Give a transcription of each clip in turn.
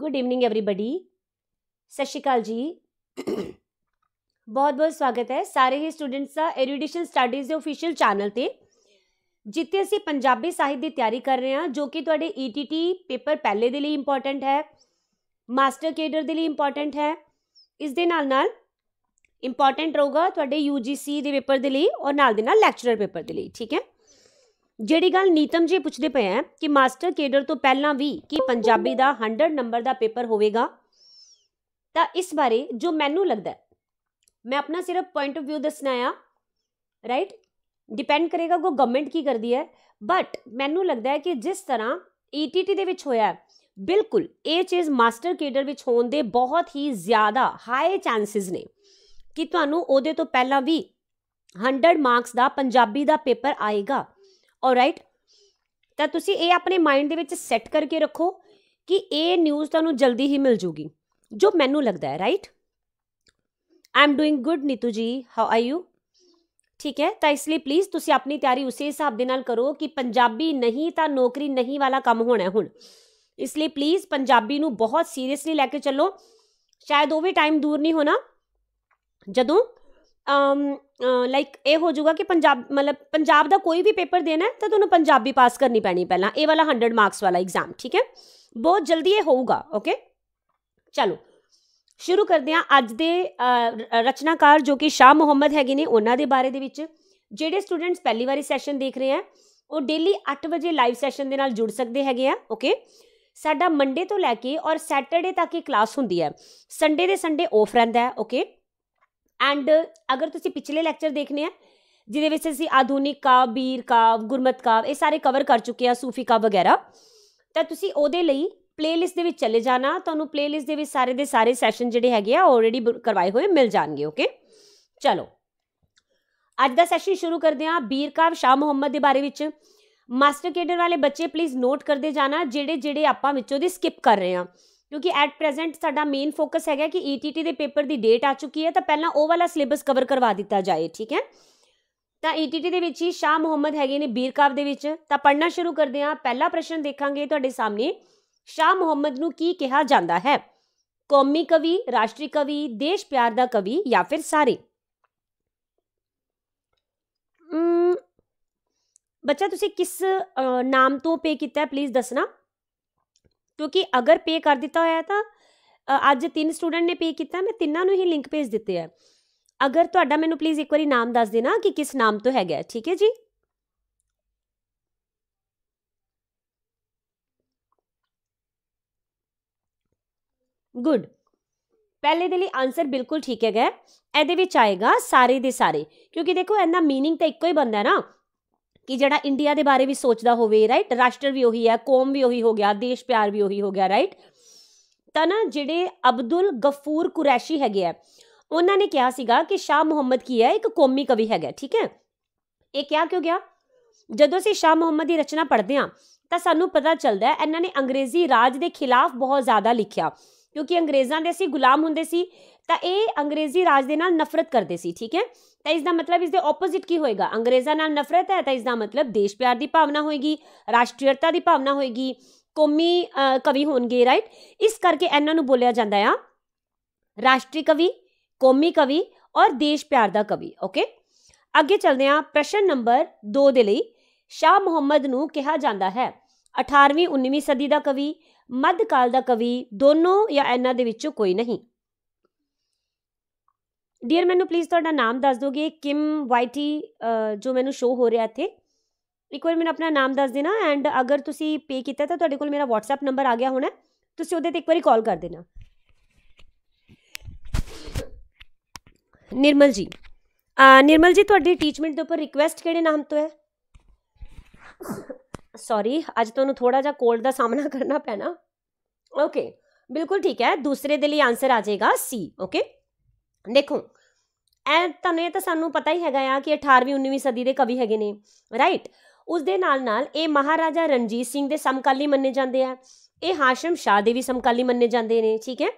good evening everybody ਸਤਿ ਸ਼੍ਰੀ ਅਕਾਲ ਜੀ ਬਹੁਤ ਬਹੁਤ ਸਵਾਗਤ ਹੈ ਸਾਰੇ ਹੀ ਸਟੂਡੈਂਟਸ ਦਾ ਐਰੀਡੀਸ਼ਨ ਸਟੱਡੀਜ਼ ਦੇ ਅਫੀਸ਼ੀਅਲ ਚੈਨਲ ਤੇ ਜਿੱਥੇ ਅਸੀਂ ਪੰਜਾਬੀ ਸਾਹਿਤ ਦੀ ਤਿਆਰੀ ਕਰ ਰਹੇ ਹਾਂ ਜੋ ਕਿ ਤੁਹਾਡੇ ਈਟੀਟੀ e ਪੇਪਰ ਪਹਿਲੇ ਦੇ ਲਈ ਇੰਪੋਰਟੈਂਟ ਹੈ ਮਾਸਟਰ ਕੇਡਰ ਦੇ ਲਈ ਇੰਪੋਰਟੈਂਟ ਹੈ ਇਸ ਦੇ ਨਾਲ ਨਾਲ ਇੰਪੋਰਟੈਂਟ ਰਹੂਗਾ ਤੁਹਾਡੇ ਯੂਜੀਸੀ ਦੇ ਪੇਪਰ ਦੇ ਲਈ ਔਰ ਨਾਲ ਦੇ ਨਾਲ ਲੈਕਚਰਰ ਪੇਪਰ ਦੇ ਲਈ ਠੀਕ ਹੈ ਜਿਹੜੀ ਗੱਲ ਨੀਤਮ ਜੀ ਪੁੱਛਦੇ ਪਏ ਆ ਕਿ ਮਾਸਟਰ ਕੇਡਰ ਤੋਂ ਪਹਿਲਾਂ ਵੀ ਕੀ ਪੰਜਾਬੀ ਦਾ 100 ਨੰਬਰ ਦਾ ਪੇਪਰ ਹੋਵੇਗਾ ਤਾਂ ਇਸ ਬਾਰੇ ਜੋ ਮੈਨੂੰ ਲੱਗਦਾ ਮੈਂ ਆਪਣਾ ਸਿਰਫ ਪੁਆਇੰਟ ਆਫ View ਦੱਸਣਾ ਆ ਰਾਈਟ ਡਿਪੈਂਡ ਕਰੇਗਾ ਕੋ ਗਵਰਨਮੈਂਟ ਕੀ ਕਰਦੀ ਹੈ ਬਟ ਮੈਨੂੰ ਲੱਗਦਾ ਹੈ ਕਿ ਜਿਸ ਤਰ੍ਹਾਂ ETT ਦੇ ਵਿੱਚ ਹੋਇਆ ਬਿਲਕੁਲ ਇਹ ਚੀਜ਼ ਮਾਸਟਰ ਕੇਡਰ ਵਿੱਚ ਹੋਣ ਦੇ ਬਹੁਤ ਹੀ ਜ਼ਿਆਦਾ ਹਾਈ ਚਾਂਸਸ ਨੇ ਕਿ ਤੁਹਾਨੂੰ ਉਹਦੇ ਤੋਂ ਪਹਿਲਾਂ ਵੀ 100 ਮਾਰਕਸ ਦਾ ਪੰਜਾਬੀ ਦਾ ਪੇਪਰ ਆਏਗਾ ਆਲਰਾਈਟ ਤਾਂ ਤੁਸੀਂ ਇਹ ਆਪਣੇ ਮਾਈਂਡ ਦੇ ਵਿੱਚ ਸੈੱਟ ਕਰਕੇ ਰੱਖੋ ਕਿ ਇਹ ਨਿਊਜ਼ ਤੁਹਾਨੂੰ ਜਲਦੀ ਹੀ ਮਿਲ ਜੂਗੀ ਜੋ ਮੈਨੂੰ ਲੱਗਦਾ ਹੈ right I'm doing good Neetu ji how are you ਠੀਕ ਹੈ ਤਾਂ ਇਸ ਲਈ ਪਲੀਜ਼ ਤੁਸੀਂ ਆਪਣੀ ਤਿਆਰੀ ਉਸੇ ਹਿਸਾਬ ਦੇ ਨਾਲ ਕਰੋ ਕਿ ਪੰਜਾਬੀ ਨਹੀਂ ਤਾਂ ਨੌਕਰੀ ਨਹੀਂ ਵਾਲਾ ਕੰਮ ਹੋਣਾ ਹੁਣ ਇਸ ਲਈ ਪਲੀਜ਼ ਪੰਜਾਬੀ ਨੂੰ ਬਹੁਤ ਸੀਰੀਅਸਲੀ ਲੈ ਕੇ ਚੱਲੋ ਸ਼ਾਇਦ ਉਹ ਵੀ ਟਾਈਮ ਦੂਰ ਨਹੀਂ ਹੋਣਾ ਜਦੋਂ ਲਾਈਕ ਇਹ ਹੋ ਜਾਊਗਾ ਕਿ ਪੰਜਾਬ ਮਤਲਬ ਪੰਜਾਬ ਦਾ ਕੋਈ ਵੀ ਪੇਪਰ ਦੇਣਾ ਹੈ ਤਾਂ ਤੁਹਾਨੂੰ ਪੰਜਾਬੀ ਪਾਸ ਕਰਨੀ ਪੈਣੀ ਪਹਿਲਾਂ ਇਹ ਵਾਲਾ 100 ਮਾਰਕਸ ਵਾਲਾ ਐਗਜ਼ਾਮ ਠੀਕ ਹੈ ਬਹੁਤ ਜਲਦੀ ਇਹ ਹੋਊਗਾ ਓਕੇ ਚਲੋ ਸ਼ੁਰੂ ਕਰਦੇ ਹਾਂ ਅੱਜ ਦੇ ਰਚਨਾਕਾਰ ਜੋ ਕਿ ਸ਼ਾਹ ਮੁਹੰਮਦ ਹੈਗੇ ਨੇ ਉਹਨਾਂ ਦੇ ਬਾਰੇ ਦੇ ਵਿੱਚ ਜਿਹੜੇ ਸਟੂਡੈਂਟਸ ਪਹਿਲੀ ਵਾਰੀ ਸੈਸ਼ਨ ਦੇਖ ਰਹੇ ਆ ਉਹ ਡੇਲੀ 8 ਵਜੇ ਲਾਈਵ ਸੈਸ਼ਨ ਦੇ ਨਾਲ ਜੁੜ ਸਕਦੇ ਹੈਗੇ ਆ ਓਕੇ ਸਾਡਾ ਮੰਡੇ ਤੋਂ ਲੈ ਕੇ ਔਰ ਸੈਟਰਡੇ ਤੱਕ ਇਹ ਕਲਾਸ ਹੁੰਦੀ ਹੈ ਸੰਡੇ ਦੇ ਸੰਡੇ ਆਫ ਰਹਿੰਦਾ ਹੈ ਓਕੇ ਐਂਡ ਅਗਰ ਤੁਸੀਂ ਪਿਛਲੇ ਲੈਕਚਰ ਦੇਖਨੇ ਆ ਜਿਹਦੇ ਵਿੱਚ ਅਸੀਂ ਆਧੁਨਿਕ ਕਾਵ ਬੀਰ ਕਾਵ ਗੁਰਮਤ ਕਾਵ ਇਹ ਸਾਰੇ ਕਵਰ ਕਰ ਚੁੱਕੇ ਆ ਸੂਫੀ ਕਾਵ ਵਗੈਰਾ ਤਾਂ ਤੁਸੀਂ ਉਹਦੇ ਲਈ ਪਲੇਲਿਸਟ ਦੇ ਵਿੱਚ ਚਲੇ ਜਾਣਾ ਤੁਹਾਨੂੰ ਪਲੇਲਿਸਟ ਦੇ ਵਿੱਚ ਸਾਰੇ ਦੇ ਸਾਰੇ ਸੈਸ਼ਨ ਜਿਹੜੇ ਹੈਗੇ ਆ ਆਲਰੇਡੀ ਕਰਵਾਏ ਹੋਏ ਮਿਲ ਜਾਣਗੇ ਓਕੇ ਚਲੋ ਅੱਜ ਦਾ ਸੈਸ਼ਨ ਸ਼ੁਰੂ ਕਰਦੇ ਆ ਬੀਰ ਕਾਵ ਸ਼ਾਹ ਮੁਹੰਮਦ ਦੇ ਬਾਰੇ ਵਿੱਚ ਮਾਸਟਰ ਕੇਡਰ ਵਾਲੇ ਬੱਚੇ ਪਲੀਜ਼ ਨੋਟ ਕਰਦੇ ਜਾਣਾ ਜਿਹੜੇ ਜਿਹੜੇ ਆਪਾਂ ਵਿੱਚੋਂ ਦੀ ਸਕਿਪ ਕਰ ਰਹੇ ਆ ਕਿਉਂਕਿ ਐਟ ਪ੍ਰੈਜ਼ੈਂਟ ਸਾਡਾ ਮੇਨ ਫੋਕਸ ਹੈਗਾ ਕਿ ਈਟੀਟੀ e ਦੇ ਪੇਪਰ ਦੀ ਡੇਟ ਆ ਚੁੱਕੀ ਹੈ ਤਾਂ ਪਹਿਲਾਂ ਉਹ ਵਾਲਾ ਸਿਲੇਬਸ ਕਵਰ ਕਰਵਾ ਦਿੱਤਾ ਜਾਏ ਠੀਕ ਹੈ ਤਾਂ ਈਟੀਟੀ e ਦੇ ਵਿੱਚ ਹੀ ਸ਼ਾਹ ਮੁਹੰਮਦ ਹੈਗੇ ਨੇ ਬੀਰਕਾਵ ਦੇ ਵਿੱਚ ਤਾਂ ਪੜਨਾ ਸ਼ੁਰੂ ਕਰਦੇ ਹਾਂ ਪਹਿਲਾ ਪ੍ਰਸ਼ਨ ਦੇਖਾਂਗੇ ਤੁਹਾਡੇ ਸਾਹਮਣੇ ਸ਼ਾਹ ਮੁਹੰਮਦ ਨੂੰ ਕੀ ਕਿਹਾ ਜਾਂਦਾ ਹੈ ਕੌਮੀ ਕਵੀ ਰਾਸ਼ਟਰੀ ਕਵੀ ਦੇਸ਼ ਪਿਆਰ ਦਾ ਕਵੀ ਜਾਂ ਫਿਰ ਸਾਰੇ ਬੱਚਾ ਤੁਸੀਂ ਕਿਸ ਨਾਮ ਤੋਂ ਪੇ ਕੀਤਾ ਹੈ ਪਲੀਜ਼ ਦੱਸਣਾ ਕਿਉਂਕਿ ਅਗਰ ਪੇ ਕਰ ਦਿੱਤਾ ਹੋਇਆ ਤਾਂ ਅੱਜ ਤਿੰਨ ਸਟੂਡੈਂਟ ਨੇ ਪੇ ਕੀਤਾ ਮੈਂ ਤਿੰਨਾਂ ਨੂੰ ਹੀ ਲਿੰਕ ਭੇਜ ਦਿੱਤੇ ਆ ਅਗਰ ਤੁਹਾਡਾ ਮੈਨੂੰ ਪਲੀਜ਼ ਇੱਕ ਵਾਰੀ ਨਾਮ ਦੱਸ ਦੇਣਾ ਕਿ ਕਿਸ ਨਾਮ ਤੋਂ ਹੈਗਾ ਠੀਕ ਹੈ ਜੀ ਗੁੱਡ ਪਹਿਲੇ ਦੇ ਲਈ ਆਨਸਰ ਬਿਲਕੁਲ ਠੀਕ ਹੈਗਾ ਇਹਦੇ ਵਿੱਚ ਆਏਗਾ ਸਾਰੇ ਦੇ ਸਾਰੇ ਕਿਉਂਕਿ ਦੇਖੋ ਇਹਦਾ मीनिंग ਤਾਂ ਇੱਕੋ ਹੀ ਬੰਦਾ ਹੈ ਨਾ ਕਿ ਜਿਹੜਾ ਇੰਡੀਆ ਦੇ ਬਾਰੇ ਵੀ ਸੋਚਦਾ ਹੋਵੇ ਰਾਈਟ ਰਾਸ਼ਟਰ ਵੀ ਉਹੀ ਹੈ ਕੌਮ ਵੀ ਉਹੀ ਹੋ ਗਿਆ ਦੇਸ਼ ਪਿਆਰ ਵੀ ਉਹੀ ਹੋ ਗਿਆ ਰਾਈਟ ਤਾਂ ਨਾ ਜਿਹੜੇ ਅਬਦੁਲ ਗਫੂਰ ਕੁਰੈਸ਼ੀ ਹੈਗੇ ਆ ਉਹਨਾਂ ਨੇ ਕਿਹਾ ਸੀਗਾ ਕਿ ਸ਼ਾਹ ਮੁਹੰਮਦ ਕੀ ਹੈ ਇੱਕ ਕੌਮੀ ਕਵੀ ਹੈਗਾ ਠੀਕ ਹੈ ਇਹ ਕਿਹਾ ਕਿਉਂ ਗਿਆ ਜਦੋਂ ਅਸੀਂ ਸ਼ਾਹ ਮੁਹੰਮਦ ਦੀ ਰਚਨਾ ਪੜ੍ਹਦੇ ਆ ਤਾਂ ਸਾਨੂੰ ਪਤਾ ਚੱਲਦਾ ਹੈ ਇਹਨਾਂ ਨੇ ਅੰਗਰੇਜ਼ੀ ਰਾਜ ਦੇ ਖਿਲਾਫ ਬਹੁਤ ਜ਼ਿਆਦਾ ਲਿਖਿਆ ਕਿਉਂਕਿ ਅੰਗਰੇਜ਼ਾਂ ਦੇ ਅਸੀਂ ਗੁਲਾਮ ਹੁੰਦੇ ਸੀ ਤਾਂ ਇਹ ਅੰਗਰੇਜ਼ੀ ਰਾਜ ਦੇ ਨਾਲ ਨਫ਼ਰਤ ਕਰਦੇ ਸੀ ਠੀਕ ਹੈ ਤਾਂ ਇਸ ਦਾ ਮਤਲਬ ਇਸ ਦੇ ਆਪੋਜ਼ਿਟ ਕੀ ਹੋਏਗਾ ਅੰਗਰੇਜ਼ਾਂ ਨਾਲ ਨਫ਼ਰਤ ਹੈ ਤਾਂ ਇਸ ਦਾ ਮਤਲਬ ਦੇਸ਼ ਪਿਆਰ ਦੀ ਭਾਵਨਾ ਹੋਏਗੀ ਰਾਸ਼ਟਰੀਅਤਾ ਦੀ ਭਾਵਨਾ ਹੋਏਗੀ ਕੌਮੀ ਕਵੀ ਹੋਣਗੇ ਰਾਈਟ ਇਸ ਕਰਕੇ ਇਹਨਾਂ ਨੂੰ ਬੋਲਿਆ ਜਾਂਦਾ ਆ ਰਾਸ਼ਟਰੀ ਕਵੀ ਕੌਮੀ ਕਵੀ ਔਰ ਦੇਸ਼ ਪਿਆਰ ਦਾ ਕਵੀ ਓਕੇ ਅੱਗੇ ਚੱਲਦੇ ਆ ਪ੍ਰਸ਼ਨ ਨੰਬਰ 2 ਦੇ ਲਈ ਸ਼ਾਹ ਮੁਹੰਮਦ ਨੂੰ ਕਿਹਾ ਜਾਂਦਾ ਹੈ 18ਵੀਂ 19ਵੀਂ ਸਦੀ ਦਾ ਕਵੀ ਮੱਧਕਾਲ ਦਾ ਕਵੀ ਦੋਨੋਂ ਜਾਂ ਇਹਨਾਂ ਦੇ ਵਿੱਚੋਂ ਕੋਈ ਨਹੀਂ ਡੀਅਰ ਮੈਨੂੰ ਪਲੀਜ਼ ਤੁਹਾਡਾ ਨਾਮ ਦੱਸ ਦੋਗੇ ਕਿਮ ਵਾਈਟੀ ਜੋ ਮੈਨੂੰ ਸ਼ੋ ਹੋ ਰਿਹਾ ਇੱਥੇ ਇੱਕ ਵਾਰ ਮੈਨੂੰ ਆਪਣਾ ਨਾਮ ਦੱਸ ਦੇਣਾ ਐਂਡ ਅਗਰ ਤੁਸੀਂ ਪੇ ਕੀਤਾ ਤਾਂ ਤੁਹਾਡੇ ਕੋਲ ਮੇਰਾ WhatsApp ਨੰਬਰ ਆ ਗਿਆ ਹੋਣਾ ਤੁਸੀਂ ਉਹਦੇ ਤੇ ਇੱਕ ਵਾਰੀ ਕਾਲ ਕਰ ਦੇਣਾ ਨਿਰਮਲ ਜੀ ਆ ਨਿਰਮਲ ਜੀ ਤੁਹਾਡੀ ਟੀਚਮੈਂਟ ਦੇ ਉੱਪਰ ਰਿਕੁਐਸਟ ਕਿਹੜੇ ਨਾਮ ਤੋਂ ਹੈ ਸੌਰੀ ਅੱਜ ਤੁਹਾਨੂੰ ਥੋੜਾ ਜਿਹਾ ਕੋਲਡ ਦਾ ਸਾਹਮਣਾ ਕਰਨਾ ਪੈਣਾ ਓਕੇ ਬਿਲਕੁਲ ਠੀਕ ਹੈ ਦੂਸਰੇ ਦੇ ਲਈ ਆਨਸਰ ਆ ਜਾਏਗਾ ਸੀ ਓਕੇ ਦੇਖੋ ਐ ਤੁਹਾਨੂੰ ਇਹ ਤਾਂ ਸਾਨੂੰ ਪਤਾ ਹੀ ਹੈਗਾ ਆ ਕਿ 18ਵੀਂ 19ਵੀਂ ਸਦੀ ਦੇ ਕਵੀ ਹੈਗੇ ਨੇ ਰਾਈਟ ਉਸ ਦੇ ਨਾਲ ਨਾਲ ਇਹ ਮਹਾਰਾਜਾ ਰਣਜੀਤ ਸਿੰਘ ਦੇ ਸਮਕਾਲੀ ਮੰਨੇ ਜਾਂਦੇ ਆ ਇਹ ਹਾਸ਼ਮ ਸ਼ਾਹ ਦੇ ਵੀ ਸਮਕਾਲੀ ਮੰਨੇ ਜਾਂਦੇ ਨੇ ਠੀਕ ਹੈ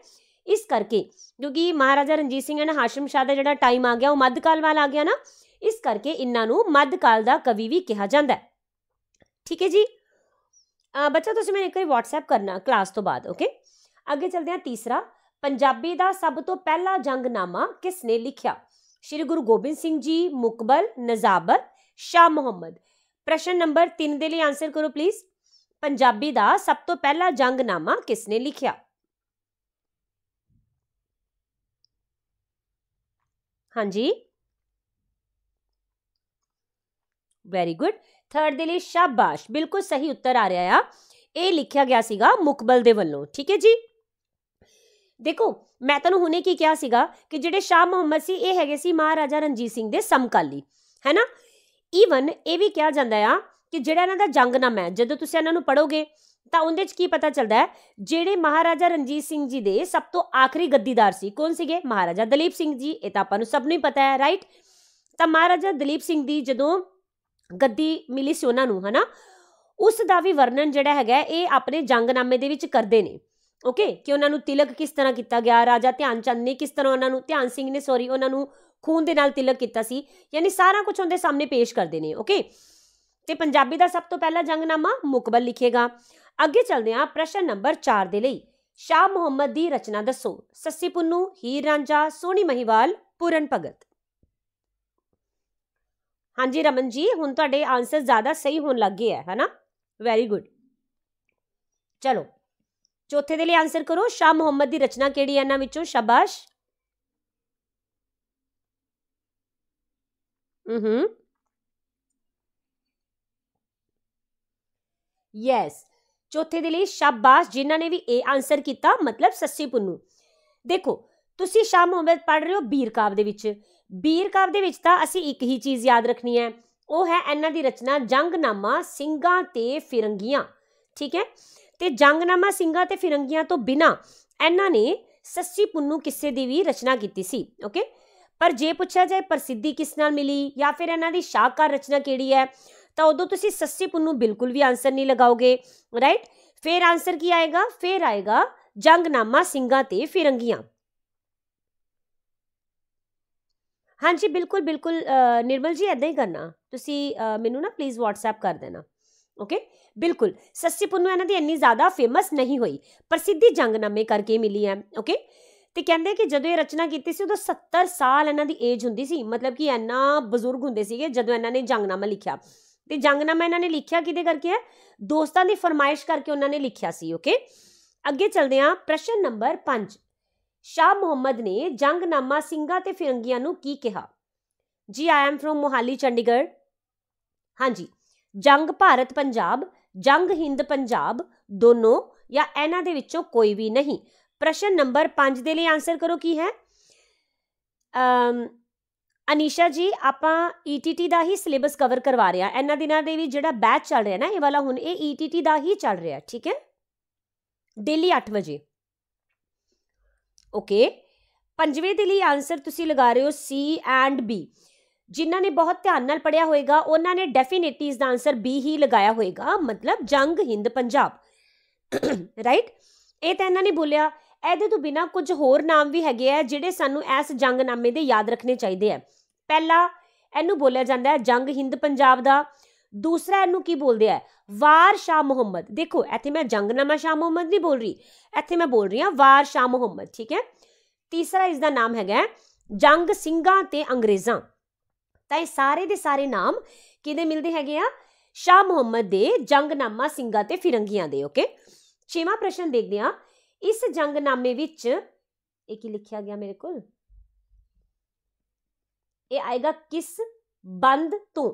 ਇਸ ਕਰਕੇ ਕਿਉਂਕਿ ਮਹਾਰਾਜਾ ਰਣਜੀਤ ਸਿੰਘ ਐਂਡ ਹਾਸ਼ਮ ਸ਼ਾਹ ਦਾ ਜਿਹੜਾ ਟਾਈਮ ਆ ਗਿਆ ਉਹ ਮੱਧਕਾਲ ਵਾਲਾ ਆ ਗਿਆ ਨਾ ਇਸ ਕਰਕੇ ਇਹਨਾਂ ਨੂੰ ਮੱਧਕਾਲ ਦਾ ਕਵੀ ਵੀ ਕਿਹਾ ਜਾਂਦਾ ਹੈ ਠੀਕ ਹੈ ਜੀ ਬੱਚਾ ਤੁਸੀਂ ਮੈਨੂੰ ਇੱਕ ਵਾਰ WhatsApp ਕਰਨਾ ਕਲਾਸ ਤੋਂ ਬਾਅਦ ਓਕੇ ਅੱਗੇ ਚਲਦੇ ਹਾਂ ਤੀਸਰਾ ਪੰਜਾਬੀ ਦਾ ਸਭ ਤੋਂ ਪਹਿਲਾ ਜੰਗਨਾਮਾ ਕਿਸ ਨੇ ਲਿਖਿਆ ਸ਼੍ਰੀ ਗੁਰੂ ਗੋਬਿੰਦ ਸਿੰਘ ਜੀ ਮੁਕਬਲ ਨਜ਼ਾਬਤ ਸ਼ਾ ਮੁਹੰਮਦ ਪ੍ਰਸ਼ਨ ਨੰਬਰ 3 ਦੇ ਲਈ ਆਨਸਰ ਕਰੋ ਪਲੀਜ਼ ਪੰਜਾਬੀ ਦਾ ਸਭ ਤੋਂ ਪਹਿਲਾ ਜੰਗਨਾਮਾ ਕਿਸ ਨੇ ਲਿਖਿਆ ਹਾਂਜੀ ਵੈਰੀ ਗੁੱਡ ਥਰਡ ਦੇ ਲਈ ਸ਼ਾਬਾਸ਼ ਬਿਲਕੁਲ ਸਹੀ ਉੱਤਰ ਆ ਰਿਹਾ ਆ ਇਹ ਲਿਖਿਆ ਗਿਆ ਸੀਗਾ ਮੁਕਬਲ ਦੇ ਵੱਲੋਂ ਠੀਕ ਹੈ ਜੀ ਦੇਖੋ ਮੈਂ ਤੁਹਾਨੂੰ ਹੁਣੇ ਕੀ ਕਿਹਾ ਸੀਗਾ ਕਿ ਜਿਹੜੇ ਸ਼ਾਹ ਮੁਹੰਮਦ ਸੀ ਇਹ ਹੈਗੇ ਸੀ ਮਹਾਰਾਜਾ ਰਣਜੀਤ ਸਿੰਘ ਦੇ ਸਮਕਾਲੀ ਹੈਨਾ ਈਵਨ ਇਹ ਵੀ ਕਿਹਾ ਜਾਂਦਾ ਆ ਕਿ ਜਿਹੜਾ ਇਹਨਾਂ ਦਾ ਜੰਗਨਾਮਾ ਹੈ ਜਦੋਂ ਤੁਸੀਂ ਇਹਨਾਂ ਨੂੰ ਪੜੋਗੇ ਤਾਂ ਉਹਦੇ ਚ ਕੀ ਪਤਾ ਚੱਲਦਾ ਹੈ ਜਿਹੜੇ ਮਹਾਰਾਜਾ ਰਣਜੀਤ ਸਿੰਘ ਜੀ ਦੇ ਸਭ ਤੋਂ ਆਖਰੀ ਗੱਦੀਦਾਰ ਸੀ ਕੌਣ ਸੀਗੇ ਮਹਾਰਾਜਾ ਦਲੀਪ ਸਿੰਘ ਜੀ ਇਹ ਤਾਂ ਆਪਾਂ ਨੂੰ ਸਭ ਨੂੰ ਹੀ ਪਤਾ ਹੈ ਰਾਈਟ ਤਾਂ ਮਹਾਰਾਜਾ ਦਲੀਪ ਸਿੰਘ ਦੀ ਜਦੋਂ ਗੱਦੀ ਮਿਲੀ ਸੀ ਉਹਨਾਂ ਨੂੰ ਹਨਾ ਉਸ ਦਾ ਵੀ ਵਰਣਨ ਜਿਹੜਾ ਹੈਗਾ ਇਹ ਆਪਣੇ ਜੰਗਨਾਮੇ ਦੇ ਵਿੱਚ ਕਰਦੇ ਨੇ ਓਕੇ ਕਿ ਉਹਨਾਂ ਨੂੰ ਤਿਲਕ ਕਿਸ ਤਰ੍ਹਾਂ ਕੀਤਾ ਗਿਆ ਰਾਜਾ ਧਿਆਨ ਚੰਦ ਨੇ ਕਿਸ ਤਰ੍ਹਾਂ ਉਹਨਾਂ ਨੂੰ ਧਿਆਨ ਸਿੰਘ ਨੇ ਸੌਰੀ ਉਹਨਾਂ ਨੂੰ ਖੂਨ ਦੇ ਨਾਲ ਤਿਲਕ ਕੀਤਾ ਸੀ ਯਾਨੀ ਸਾਰਾ ਕੁਝ ਉਹਦੇ ਸਾਹਮਣੇ ਪੇਸ਼ ਕਰਦੇ ਨੇ ਓਕੇ ਤੇ ਪੰਜਾਬੀ ਦਾ ਸਭ ਤੋਂ ਪਹਿਲਾ ਜੰਗਨਾਮਾ ਮੁਕਬਲ ਲਿਖੇਗਾ ਅੱਗੇ ਚੱਲਦੇ ਹਾਂ ਪ੍ਰਸ਼ਨ ਨੰਬਰ 4 ਦੇ ਲਈ ਸ਼ਾਹ ਮੁਹੰਮਦ ਦੀ ਰਚਨਾ ਦੱਸੋ ਸੱਸੀ ਪੁੰਨੂ ਹੀਰ ਰਾਂਝਾ ਸੋਹਣੀ ਮਹੀਵਾਲ ਪੂਰਨ ਭਗਤ ਹਾਂਜੀ ਰਮਨ ਜੀ ਹੁਣ ਤੁਹਾਡੇ ਆਨਸਰ ਜ਼ਿਆਦਾ ਸਹੀ ਹੋਣ ਲੱਗੇ ਹੈ ਹਨਾ ਵੈਰੀ ਗੁੱਡ ਚਲੋ ਚੌਥੇ ਦੇ ਲਈ ਆਨਸਰ ਕਰੋ ਸ਼ਾਹ ਮੁਹੰਮਦ ਦੀ ਰਚਨਾ ਕਿਹੜੀ ਹੈ ਇਹਨਾਂ ਵਿੱਚੋਂ ਸ਼ਾਬਾਸ਼ ਹੂੰ ਯੈਸ ਚੌਥੇ ਦੇ ਲਈ ਸ਼ਾਬਾਸ਼ ਜਿਨ੍ਹਾਂ ਨੇ ਵੀ ਇਹ ਆਨਸਰ ਕੀਤਾ ਮਤਲਬ ਸੱਸੀ ਪੁੰਨੂ ਦੇਖੋ ਤੁਸੀਂ ਸ਼ਾਹ ਮੁਹੰਮਦ ਪੜ ਰਹੇ ਹੋ ਬੀਰ ਕਾਵ ਦੇ ਵਿੱਚ ਬੀਰ ਕਾਵ ਦੇ ਵਿੱਚ ਤਾਂ ਅਸੀਂ ਇੱਕ ਹੀ ਚੀਜ਼ ਯਾਦ ਰੱਖਣੀ ਹੈ ਉਹ ਹੈ ਇਹਨਾਂ ਦੀ ਰਚਨਾ ਜੰਗਨਾਮਾ ਸਿੰਘਾਂ ਤੇ ਫਿਰੰਗੀਆਂ ਠੀਕ ਹੈ ਤੇ ਜੰਗਨਾਮਾ ਸਿੰਘਾਂ ਤੇ ਫਿਰੰਗੀਆਂ ਤੋਂ ਬਿਨਾ ਇਹਨਾਂ ਨੇ ਸੱਸੀ ਪੁੰਨੂ ਕਿੱਸੇ ਦੀ ਵੀ ਰਚਨਾ ਕੀਤੀ ਸੀ ਓਕੇ ਪਰ ਜੇ ਪੁੱਛਿਆ ਜਾਏ ਪ੍ਰਸਿੱਧੀ ਕਿਸ ਨਾਲ ਮਿਲੀ ਜਾਂ ਫਿਰ ਇਹਨਾਂ ਦੀ ਸ਼ਾਹਕਾਰ ਰਚਨਾ ਕਿਹੜੀ ਹੈ ਤਾਂ ਉਦੋਂ ਤੁਸੀਂ ਸੱਸੀ ਪੁੰਨੂ ਬਿਲਕੁਲ ਵੀ ਆਨਸਰ ਨਹੀਂ ਲਗਾਓਗੇ ਰਾਈਟ ਫੇਰ ਆਨਸਰ ਕੀ ਆਏਗਾ ਫੇਰ ਆਏਗਾ ਜੰਗਨਾਮਾ ਸਿੰਘਾਂ ਤੇ ਫਿਰੰਗੀਆਂ ਹਾਂਜੀ ਬਿਲਕੁਲ ਬਿਲਕੁਲ ਨਿਰਮਲ ਜੀ ਐਦਾਂ ਹੀ ਕਰਨਾ ਤੁਸੀਂ ਮੈਨੂੰ ਨਾ ਪਲੀਜ਼ WhatsApp ਕਰ ਦੇਣਾ ਓਕੇ ਬਿਲਕੁਲ ਸੱਸੀ ਪੁੰਨੂ ਇਹਨਾਂ ਦੀ ਇੰਨੀ ਜ਼ਿਆਦਾ ਫੇਮਸ ਨਹੀਂ ਹੋਈ ਪ੍ਰਸਿੱਧੀ ਜੰਗਨਾਮੇ ਕਰਕੇ ਮਿਲੀ ਹੈ ਓਕੇ ਤੇ ਕਹਿੰਦੇ ਕਿ ਜਦੋਂ ਇਹ ਰਚਨਾ ਕੀਤੀ ਸੀ ਉਦੋਂ 70 ਸਾਲ ਇਹਨਾਂ ਦੀ ਏਜ ਹੁੰਦੀ ਸੀ ਮਤਲਬ ਕਿ ਇੰਨਾ ਬਜ਼ੁਰਗ ਹੁੰਦੇ ਸੀਗੇ ਜਦੋਂ ਇਹਨਾਂ ਨੇ ਜੰਗਨਾਮਾ ਲਿਖਿਆ ਤੇ ਜੰਗਨਾਮਾ ਇਹਨਾਂ ਨੇ ਲਿਖਿਆ ਕਿਹਦੇ ਕਰਕੇ ਹੈ ਦੋਸਤਾਂ ਦੀ ਫਰਮਾਇਸ਼ ਕਰਕੇ ਉਹਨਾਂ ਨੇ ਲਿਖਿਆ ਸੀ ਓਕੇ ਅੱਗੇ ਚੱਲਦੇ ਹਾਂ ਪ੍ਰਸ਼ਨ ਨੰਬਰ 5 ਸ਼ਾਹ ਮੁਹੰਮਦ ਨੇ ਜੰਗਨਾਮਾ ਸਿੰਘਾਂ ਤੇ ਫਿਰੰਗੀਆਂ ਨੂੰ ਕੀ ਕਿਹਾ ਜੀ I am from Mohali Chandigarh ਹਾਂਜੀ ਜੰਗ ਭਾਰਤ ਪੰਜਾਬ ਜੰਗ ਹਿੰਦ ਪੰਜਾਬ ਦੋਨੋਂ ਜਾਂ ਇਹਨਾਂ ਦੇ ਵਿੱਚੋਂ ਕੋਈ ਵੀ ਨਹੀਂ ਪ੍ਰਸ਼ਨ ਨੰਬਰ 5 ਦੇ ਲਈ ਆਨਸਰ ਕਰੋ ਕੀ ਹੈ ਅਮ ਅਨੀਸ਼ਾ ਜੀ ਆਪਾਂ ETT ਦਾ ਹੀ ਸਿਲੇਬਸ ਕਵਰ ਕਰਵਾ ਰਹੇ ਆ ਇਹਨਾਂ ਦਿਨਾਂ ਦੇ ਵੀ ਜਿਹੜਾ ਬੈਚ ਚੱਲ ਰਿਹਾ ਨਾ ਇਹ ਵਾਲਾ ਹੁਣ ਇਹ ETT ਦਾ ਹੀ ਚੱਲ ਰਿਹਾ ਠੀਕ ਹੈ ਡੇਲੀ 8 ਵਜੇ ਓਕੇ ਪੰਜਵੇਂ ਦੇ ਲਈ ਆਨਸਰ ਤੁਸੀਂ ਲਗਾ ਰਹੇ ਹੋ ਸੀ ਐਂਡ ਬੀ ਜਿਨ੍ਹਾਂ ਨੇ ਬਹੁਤ ਧਿਆਨ ਨਾਲ ਪੜਿਆ ਹੋਵੇਗਾ ਉਹਨਾਂ ਨੇ ਡੈਫੀਨਿਟਲੀ ਇਸ ਦਾ ਆਨਸਰ ਬੀ ਹੀ ਲਗਾਇਆ ਹੋਵੇਗਾ ਮਤਲਬ ਜੰਗ ਹਿੰਦ ਪੰਜਾਬ ਰਾਈਟ ਇਹ ਤਾਂ ਇਹਨਾਂ ਨੇ ਬੋਲਿਆ ਇਹਦੇ ਤੋਂ ਬਿਨਾ ਕੁਝ ਹੋਰ ਨਾਮ ਵੀ ਹੈਗੇ ਆ ਜਿਹੜੇ ਸਾਨੂੰ ਇਸ ਜੰਗ ਨਾਮੇ ਦੇ ਯਾਦ ਰੱਖਣੇ ਚਾਹੀਦੇ ਆ ਪਹਿਲਾ ਇਹਨੂੰ ਬੋਲਿਆ ਜਾਂਦਾ ਹੈ ਜੰਗ ਹਿੰਦ ਪੰਜਾਬ ਦਾ ਦੂਸਰਾ ਇਹਨੂੰ ਕੀ ਬੋਲਦੇ ਆ ਵਾਰ ਸ਼ਾ ਮੁਹੰਮਦ ਦੇਖੋ ਇੱਥੇ ਮੈਂ ਜੰਗਨਾਮਾ ਸ਼ਾ ਮੁਹੰਮਦ ਨਹੀਂ ਬੋਲ ਰਹੀ ਇੱਥੇ ਮੈਂ ਬੋਲ ਰਹੀ ਹਾਂ ਵਾਰ ਸ਼ਾ ਮੁਹੰਮਦ ਠੀਕ ਹੈ ਤੀਸਰਾ ਇਸ ਦਾ ਨਾਮ ਹੈਗਾ ਜੰਗ ਸਿੰਘਾਂ ਤੇ ਅੰਗਰੇਜ਼ਾਂ ਤਾਂ ਇਹ ਸਾਰੇ ਦੇ ਸਾਰੇ ਨਾਮ ਕਿਹਦੇ ਮਿਲਦੇ ਹੈਗੇ ਆ ਸ਼ਾਹ ਮੁਹੰਮਦ ਦੇ ਜੰਗਨਾਮਾ ਸਿੰਘਾਂ ਤੇ ਫਿਰੰਗੀਆਂ ਦੇ ਓਕੇ ਛੇਵਾਂ ਪ੍ਰਸ਼ਨ ਦੇਖਦੇ ਆ ਇਸ ਜੰਗਨਾਮੇ ਵਿੱਚ ਇਹ ਕੀ ਲਿਖਿਆ ਗਿਆ ਮੇਰੇ ਕੋਲ ਇਹ ਆਏਗਾ ਕਿਸ ਬੰਦ ਤੋਂ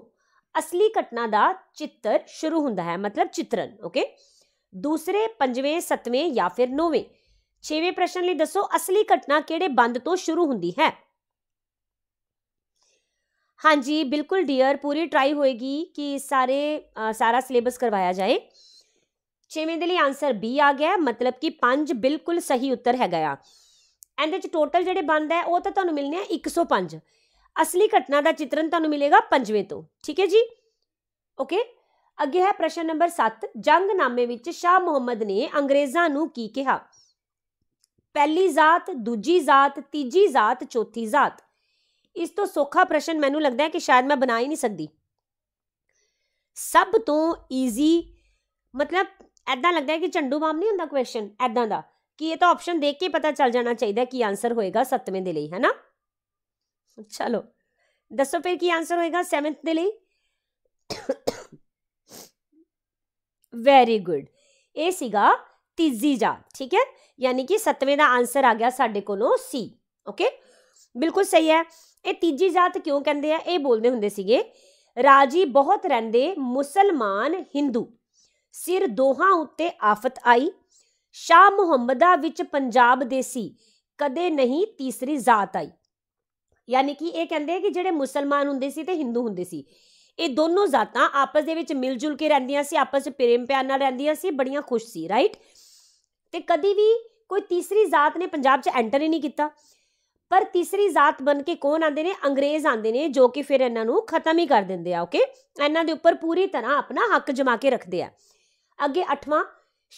ਅਸਲੀ ਘਟਨਾ ਦਾ ਚਿੱਤਰ ਸ਼ੁਰੂ ਹੁੰਦਾ ਹੈ ਮਤਲਬ ਚਿਤਰਨ ਓਕੇ ਦੂਸਰੇ ਪੰਜਵੇਂ ਸੱਤਵੇਂ ਜਾਂ ਫਿਰ ਨੌਵੇਂ ਛੇਵੇਂ ਪ੍ਰਸ਼ਨ ਲਈ ਦੱਸੋ ਅਸਲੀ ਘਟਨਾ ਕਿਹੜੇ ਬੰਦ ਤੋਂ ਸ਼ੁਰੂ ਹੁੰਦੀ ਹੈ ਹਾਂਜੀ ਬਿਲਕੁਲ ਡੀਅਰ ਪੂਰੀ ਟਰਾਈ ਹੋਏਗੀ ਕਿ ਸਾਰੇ ਸਾਰਾ ਸਿਲੇਬਸ ਕਰਵਾਇਆ ਜਾਏ 6ਵੇਂ ਦੇ ਲਈ ਆਨਸਰ ਬੀ ਆ ਗਿਆ ਮਤਲਬ ਕਿ 5 ਬਿਲਕੁਲ ਸਹੀ ਉੱਤਰ ਹੈਗਾ ਆ ਇਹਦੇ ਚ ਟੋਟਲ ਜਿਹੜੇ ਬੰਦ ਹੈ ਉਹ ਤਾਂ ਤੁਹਾਨੂੰ ਮਿਲਨੇ ਆ 105 ਅਸਲੀ ਘਟਨਾ ਦਾ ਚਿਤਰਨ ਤੁਹਾਨੂੰ ਮਿਲੇਗਾ ਪੰਜਵੇਂ ਤੋਂ ਠੀਕ ਹੈ ਜੀ ਓਕੇ ਅੱਗੇ ਹੈ ਪ੍ਰਸ਼ਨ ਨੰਬਰ 7 ਜੰਗਨਾਮੇ ਵਿੱਚ ਸ਼ਾਹ ਮੁਹੰਮਦ ਨੇ ਅੰਗਰੇਜ਼ਾਂ ਨੂੰ ਕੀ ਕਿਹਾ ਪਹਿਲੀ ਜ਼ਾਤ ਦੂਜੀ ਜ਼ਾਤ ਤੀਜੀ ਜ਼ਾਤ ਚੌਥੀ ਜ਼ਾਤ ਇਸ ਤੋਂ ਸੌਖਾ ਪ੍ਰਸ਼ਨ ਮੈਨੂੰ ਲੱਗਦਾ ਹੈ ਕਿ ਸ਼ਾਇਦ ਮੈਂ ਬਣਾ ਹੀ ਨਹੀਂ ਸਕਦੀ ਸਭ ਤੋਂ ਈਜ਼ੀ ਮਤਲਬ ਐਦਾਂ ਲੱਗਦਾ ਹੈ ਕਿ ਚੰਡੂ ਬਾਮ ਨਹੀਂ ਹੁੰਦਾ ਕੁਐਸਚਨ ਐਦਾਂ ਦਾ ਕਿ ਇਹ ਤਾਂ ਆਪਸ਼ਨ ਦੇਖ ਕੇ ਪਤਾ ਚੱਲ ਜਾਣਾ ਚਾਹੀਦਾ ਕਿ ਆਨਸਰ ਹੋਏਗਾ 7ਵੇਂ ਦੇ ਲਈ ਹੈਨਾ ਚਲੋ ਦੱਸੋ ਫਿਰ ਕੀ ਆਨਸਰ ਹੋਏਗਾ ਸੈਵਨਥ ਦੇ ਲਈ ਵੈਰੀ ਗੁੱਡ ਇਹ ਸੀਗਾ ਤੀਜੀ ਜਾ ਠੀਕ ਹੈ ਯਾਨੀ ਕਿ 7ਵੇਂ ਦਾ ਆਨਸਰ ਆ ਗਿਆ ਸਾਡੇ ਕੋਲੋਂ ਸੀ ਓਕੇ ਬਿਲਕੁਲ ਸਹੀ ਹੈ ਇਹ ਤੀਜੀ ਜਾਤ ਕਿਉਂ ਕਹਿੰਦੇ ਆ ਇਹ ਬੋਲਦੇ ਹੁੰਦੇ ਸੀਗੇ ਰਾਜੀ ਬਹੁਤ ਰਹਿੰਦੇ ਮੁਸਲਮਾਨ ਹਿੰਦੂ ਸਿਰ ਦੋਹਾਂ ਉੱਤੇ ਆਫਤ ਆਈ ਸ਼ਾਹ ਮੁਹੰਮਦਾ ਵਿੱਚ ਪੰਜਾਬ ਦੇ ਸੀ ਕਦੇ ਨਹੀਂ ਤੀਸਰੀ ਜ਼ਾਤ ਆਈ ਯਾਨੀ ਕਿ ਇਹ ਕਹਿੰਦੇ ਆ ਕਿ ਜਿਹੜੇ ਮੁਸਲਮਾਨ ਹੁੰਦੇ ਸੀ ਤੇ ਹਿੰਦੂ ਹੁੰਦੇ ਸੀ ਇਹ ਦੋਨੋਂ ਜ਼ਾਤਾਂ ਆਪਸ ਦੇ ਵਿੱਚ ਮਿਲ ਜੁਲ ਕੇ ਰਹਿੰਦੀਆਂ ਸੀ ਆਪਸ ਵਿੱਚ ਪ੍ਰੇਮ ਪਿਆਰ ਨਾਲ ਰਹਿੰਦੀਆਂ ਸੀ ਬੜੀਆਂ ਖੁਸ਼ ਸੀ ਰਾਈਟ ਤੇ ਕਦੀ ਵੀ ਕੋਈ ਤੀਸਰੀ ਜ਼ਾਤ ਨੇ ਪੰਜਾਬ 'ਚ ਐਂਟਰ ਹੀ ਨਹੀਂ ਕੀਤਾ ਪਰ ਤੀਸਰੀ ਜ਼ਾਤ ਬਣ ਕੇ ਕੌਣ ਆਂਦੇ ਨੇ ਅੰਗਰੇਜ਼ ਆਂਦੇ ਨੇ ਜੋ ਕਿ ਫਿਰ ਇਹਨਾਂ ਨੂੰ ਖਤਮ ਹੀ ਕਰ ਦਿੰਦੇ ਆ ਓਕੇ ਇਹਨਾਂ ਦੇ ਉੱਪਰ ਪੂਰੀ ਤਰ੍ਹਾਂ ਆਪਣਾ ਹੱਕ ਜਮਾ ਕੇ ਰੱਖਦੇ ਆ ਅੱਗੇ 8ਵਾਂ